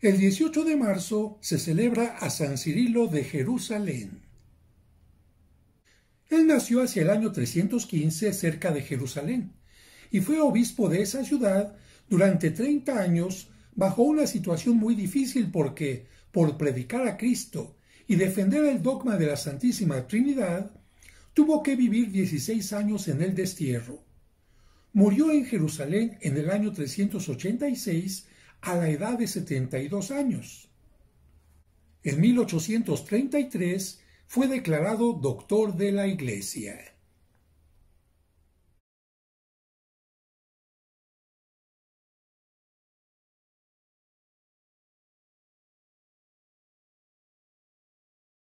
El 18 de marzo se celebra a San Cirilo de Jerusalén. Él nació hacia el año 315 cerca de Jerusalén y fue obispo de esa ciudad durante 30 años bajo una situación muy difícil porque, por predicar a Cristo y defender el dogma de la Santísima Trinidad, tuvo que vivir 16 años en el destierro. Murió en Jerusalén en el año 386 a la edad de 72 años. En 1833 fue declarado doctor de la Iglesia.